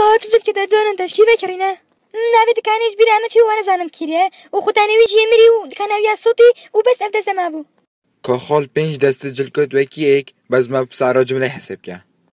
ಲಾಡ್ಜ್ ಕಿತ که ಅಂತ ಶಿವೆ نه، نوی دکانش بیره اما چی وانا زنم کریه او خود تنوی جیه میری و دکانوی از سوتی او بس اف دست ما بو که خال پنج دست جلکت وکی ایک بز ما بسارا جمله حساب که